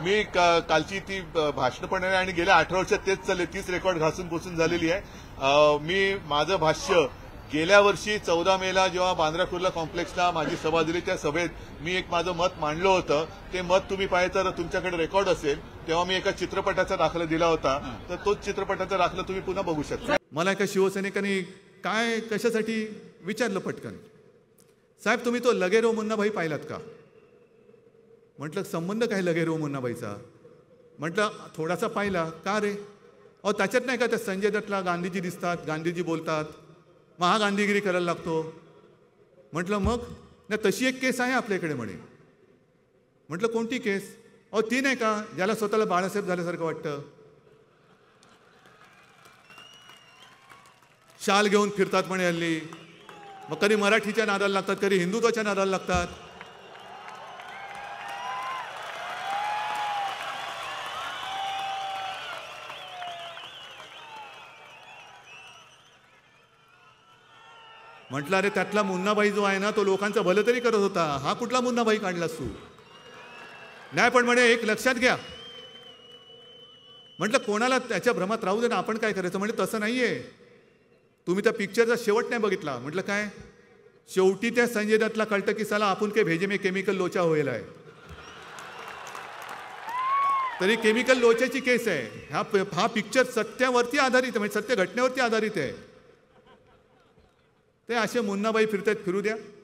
मी कालची ती भाषण पण आणि गेल्या अठरा वर्षात तेच चालले तीच रेकॉर्ड घासून पोचून झालेली आहे मी माझं भाष्य गेल्या वर्षी चौदा मेला जेव्हा बांद्रा कुर्ला कॉम्प्लेक्सला माझी सभा दिली त्या सभेत मी एक माझं मत मांडलं होतं ते मत तुम्ही पाहायचं तुमच्याकडे रेकॉर्ड असेल तेव्हा मी एका चित्रपटाचा दाखला दिला होता तर तोच चित्रपटाचा दाखला तुम्ही पुन्हा बघू शकता मला एका शिवसैनिकांनी काय कशासाठी विचारलं पटकन साहेब तुम्ही तो लगेरो मुन्नाभाई पाहिलात का म्हटलं संबंध काय लगे रो मुन्नाबाईचा म्हटलं थोडासा पाहिला का रे अहो त्याच्यात नाही का त्या संजय दत्तला गांधीजी दिसतात गांधीजी बोलतात महागांधीगिरी करायला लागतो म्हटलं मग नाही तशी एक केस आहे आपल्याकडे म्हणे म्हटलं कोणती केस अ ती नाही का ज्याला स्वतःला बाळासाहेब झाल्यासारखं वाटतं शाल घेऊन फिरतात म्हणे हल्ली मग कधी मराठीच्या नादाला लागतात कधी हिंदुत्वाच्या नादाला लागतात म्हटलं अरे त्यातला मुन्नाबाई जो आहे ना तो लोकांचं भलं तरी करत होता हा कुठला मुन्नाबाई काढलास तू नाही पण म्हणे एक लक्षात घ्या म्हटलं कोणाला त्याच्या भ्रमात राहू दे ना आपण काय करायचं म्हणजे तसं नाही आहे तुम्ही त्या पिक्चरचा शेवट नाही बघितला म्हटलं काय शेवटी त्या संजय दत्तला कळतं की चला आपण काही भेजे मी केमिकल लोचा होईल आहे तरी केमिकल लोच्याची केस आहे हा हा पिक्चर सत्यावरती आधारित आहे म्हणजे सत्य घटनेवरती आधारित आहे ते असे मुन्नाबाई फिरतात फिरू द्या